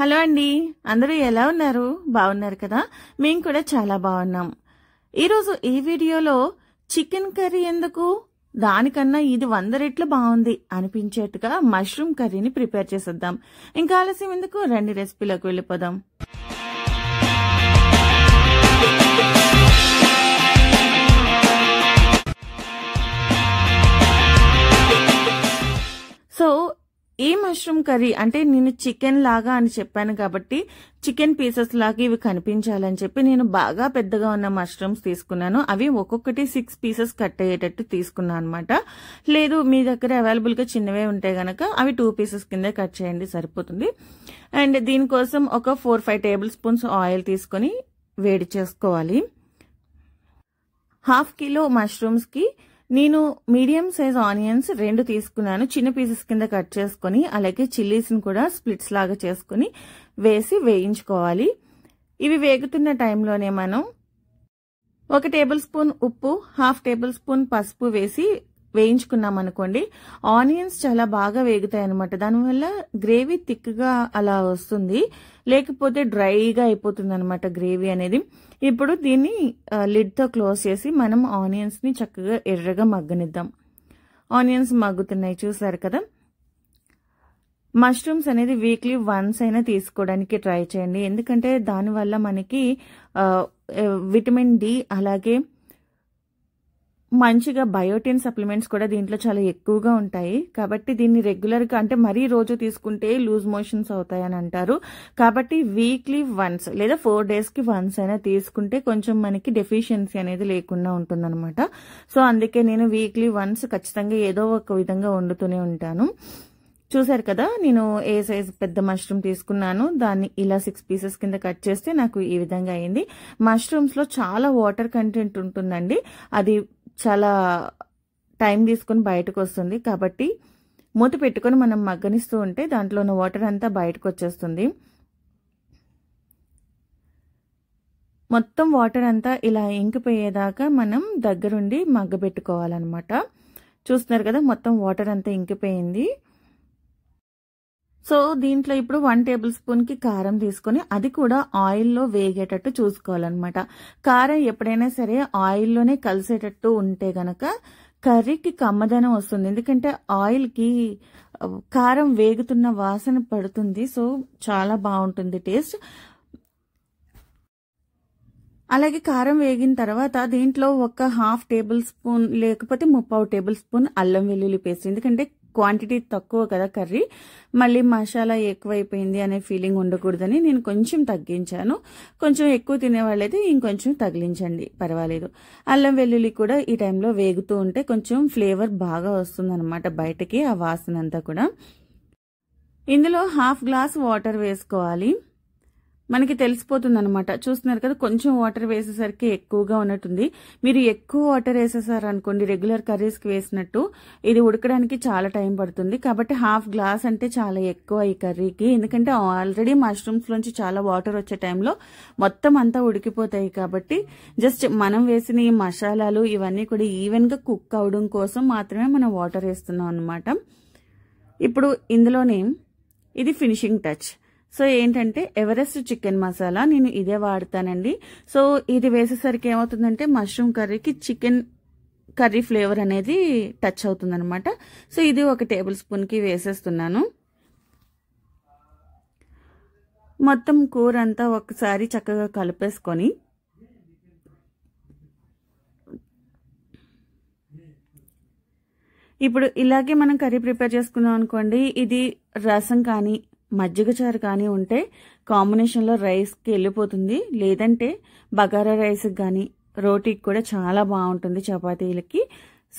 hello అండి అందరూ ఎలా ఉన్నారు బాగున్నారు కదా మేము కూడా చాలా బాగున్నాం ఈరోజు ఈ వీడియోలో చికెన్ కర్రీ ఎందుకు దానికన్నా ఇది వంద రెట్లు బాగుంది అనిపించేట్టుగా మష్రూమ్ కర్రీని ప్రిపేర్ చేసేద్దాం ఇంకా ఆలస్యం ఎందుకు రెండు రెసిపీలోకి వెళ్ళిపోదాం మష్రూమ్ కర్రీ అంటే నేను చికెన్ లాగా అని చెప్పాను కాబట్టి చికెన్ పీసెస్ లాగా ఇవి కనిపించాలని చెప్పి నేను బాగా పెద్దగా ఉన్న మష్రూమ్స్ తీసుకున్నాను అవి ఒక్కొక్కటి సిక్స్ పీసెస్ కట్ అయ్యేటట్టు తీసుకున్నాను అనమాట లేదు మీ దగ్గర అవైలబుల్గా చిన్నవే ఉంటే గనక అవి టూ పీసెస్ కింద కట్ చేయండి సరిపోతుంది అండ్ దీనికోసం ఒక four five tablespoons oil తీసుకొని వేడి చేసుకోవాలి హాఫ్ కిలో మష్రూమ్స్కి నేను మీడియం సైజ్ ఆనియన్స్ రెండు తీసుకున్నాను చిన్న పీసెస్ కింద కట్ చేసుకుని అలాగే చిల్లీస్ని కూడా స్ప్లిట్స్ లాగా చేసుకుని వేసి వేయించుకోవాలి ఇవి వేగుతున్న టైంలోనే మనం ఒక టేబుల్ స్పూన్ ఉప్పు హాఫ్ టేబుల్ స్పూన్ పసుపు వేసి వేయించుకున్నాం అనుకోండి ఆనియన్స్ చాలా బాగా వేగుతాయి అనమాట దానివల్ల గ్రేవీ థిక్గా అలా వస్తుంది లేకపోతే డ్రైగా అయిపోతుంది అనమాట గ్రేవీ అనేది ఇప్పుడు దీన్ని లిడ్తో క్లోజ్ చేసి మనం ఆనియన్స్ని చక్కగా ఎర్రగా మగ్గనిద్దాం ఆనియన్స్ మగ్గుతున్నాయి చూసారు కదా మష్రూమ్స్ అనేది వీక్లీ వన్స్ అయినా తీసుకోవడానికి ట్రై చేయండి ఎందుకంటే దానివల్ల మనకి విటమిన్ డి అలాగే మంచిగా బయోటిన్ సప్లిమెంట్స్ కూడా దీంట్లో చాలా ఎక్కువగా ఉంటాయి కాబట్టి దీన్ని రెగ్యులర్గా అంటే మరీ రోజు తీసుకుంటే లూజ్ మోషన్స్ అవుతాయని అంటారు కాబట్టి వీక్లీ వన్స్ లేదా ఫోర్ డేస్కి వన్స్ అయినా తీసుకుంటే కొంచెం మనకి డెఫిషియన్సీ అనేది లేకుండా ఉంటుందన్నమాట సో అందుకే నేను వీక్లీ వన్స్ ఖచ్చితంగా ఏదో ఒక విధంగా వండుతూనే ఉంటాను చూశారు కదా నేను ఏ సైజ్ పెద్ద మష్రూమ్ తీసుకున్నాను దాన్ని ఇలా సిక్స్ పీసెస్ కింద కట్ చేస్తే నాకు ఈ విధంగా అయింది మష్రూమ్స్లో చాలా వాటర్ కంటెంట్ ఉంటుందండి అది చాలా టైం తీసుకొని బయటకు వస్తుంది కాబట్టి మూత పెట్టుకొని మనం మగ్గనిస్తూ ఉంటే దాంట్లో ఉన్న వాటర్ అంతా బయటకు వచ్చేస్తుంది మొత్తం వాటర్ అంతా ఇలా ఇంకిపోయేదాకా మనం దగ్గరుండి మగ్గబెట్టుకోవాలన్నమాట చూస్తున్నారు కదా మొత్తం వాటర్ అంతా ఇంకిపోయింది సో దీంట్లో ఇప్పుడు వన్ టేబుల్ స్పూన్కి కారం తీసుకొని అది కూడా ఆయిల్లో వేగేటట్టు చూసుకోవాలన్నమాట కారం ఎప్పుడైనా సరే ఆయిల్లోనే కలిసేటట్టు ఉంటే గనక కర్రీకి కమ్మదనం వస్తుంది ఎందుకంటే ఆయిల్కి కారం వేగుతున్న వాసన పడుతుంది సో చాలా బాగుంటుంది టేస్ట్ అలాగే కారం వేగిన తర్వాత దీంట్లో ఒక హాఫ్ టేబుల్ స్పూన్ లేకపోతే ముప్పావు టేబుల్ స్పూన్ అల్లం వెల్లుల్లి పేస్ట్ ఎందుకంటే క్వాంటిటీ తక్కువ కదా కర్రీ మళ్ళీ మసాలా ఎక్కువైపోయింది అనే ఫీలింగ్ ఉండకూడదని నేను కొంచెం తగ్గించాను కొంచెం ఎక్కువ తినేవాళ్ళైతే ఇంకొంచెం తగిలించండి పర్వాలేదు అల్లం వెల్లుల్లి కూడా ఈ టైంలో వేగుతూ ఉంటే కొంచెం ఫ్లేవర్ బాగా అనమాట బయటకి ఆ వాసన అంతా కూడా ఇందులో హాఫ్ గ్లాస్ వాటర్ వేసుకోవాలి మనకి తెలిసిపోతుంది అనమాట చూస్తున్నారు కదా కొంచెం వాటర్ వేసేసరికి ఎక్కువగా ఉన్నట్టుంది మీరు ఎక్కువ వాటర్ వేసేసారు అనుకోండి రెగ్యులర్ కర్రీస్కి వేసినట్టు ఇది ఉడకడానికి చాలా టైం పడుతుంది కాబట్టి హాఫ్ గ్లాస్ అంటే చాలా ఎక్కువ ఈ కర్రీకి ఎందుకంటే ఆల్రెడీ మష్రూమ్స్ నుంచి చాలా వాటర్ వచ్చే టైంలో మొత్తం అంతా ఉడికిపోతాయి కాబట్టి జస్ట్ మనం వేసిన ఈ మసాలాలు ఇవన్నీ కూడా ఈవెన్గా కుక్ అవడం కోసం మాత్రమే మనం వాటర్ వేస్తున్నాం అనమాట ఇప్పుడు ఇందులోనే ఇది ఫినిషింగ్ టచ్ సో ఏంటంటే ఎవరెస్ట్ చికెన్ మసాలా నేను ఇదే వాడతానండి సో ఇది వేసేసరికి ఏమవుతుందంటే మష్రూమ్ కర్రీకి చికెన్ కర్రీ ఫ్లేవర్ అనేది టచ్ అవుతుందనమాట సో ఇది ఒక టేబుల్ స్పూన్కి వేసేస్తున్నాను మొత్తం కూర అంతా ఒకసారి చక్కగా కలిపేసుకొని ఇప్పుడు ఇలాగే మనం కర్రీ ప్రిపేర్ చేసుకున్నాం అనుకోండి ఇది రసం కానీ మజ్జిగ చారు కానీ ఉంటే కాంబినేషన్లో రైస్కి వెళ్ళిపోతుంది లేదంటే బగారా రైస్కి కానీ రోటీకి కూడా చాలా బాగుంటుంది చపాతీలకి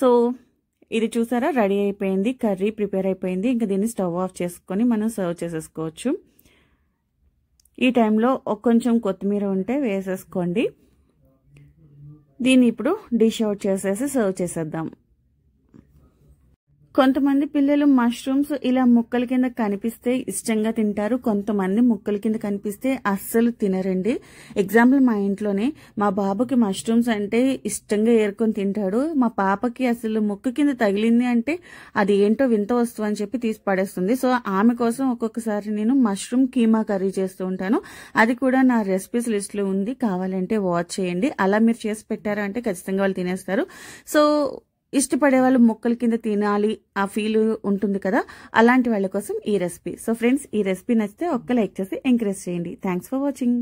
సో ఇది చూసారా రెడీ అయిపోయింది కర్రీ ప్రిపేర్ అయిపోయింది ఇంకా దీన్ని స్టవ్ ఆఫ్ చేసుకొని మనం సర్వ్ చేసేసుకోవచ్చు ఈ టైంలో కొంచెం కొత్తిమీర ఉంటే వేసేసుకోండి దీన్ని ఇప్పుడు డిష్ అవుట్ చేసేసి సర్వ్ చేసేద్దాం కొంతమంది పిల్లలు మష్రూమ్స్ ఇలా ముక్కల కింద కనిపిస్తే ఇష్టంగా తింటారు కొంతమంది ముక్కల కింద కనిపిస్తే అస్సలు తినరండి ఎగ్జాంపుల్ మా ఇంట్లోనే మా బాబుకి మష్రూమ్స్ అంటే ఇష్టంగా ఏరుకొని తింటాడు మా పాపకి అసలు ముక్క కింద తగిలింది అంటే అది ఏంటో వింత వస్తువు అని చెప్పి తీసి పడేస్తుంది సో ఆమె కోసం ఒక్కొక్కసారి నేను మష్రూమ్ కీమా కర్రీ చేస్తూ ఉంటాను అది కూడా నా రెసిపీస్ లిస్ట్లో ఉంది కావాలంటే వాచ్ చేయండి అలా మీరు చేసి పెట్టారా అంటే ఖచ్చితంగా వాళ్ళు తినేస్తారు సో ఇష్టపడే వాళ్ళు మొక్కల కింద తినాలి ఆ ఫీల్ ఉంటుంది కదా అలాంటి వాళ్ళ కోసం ఈ రెసిపీ సో ఫ్రెండ్స్ ఈ రెసిపీ నచ్చితే ఒక్క లైక్ చేసి ఎంకరేజ్ చేయండి థ్యాంక్స్ ఫర్ వాచింగ్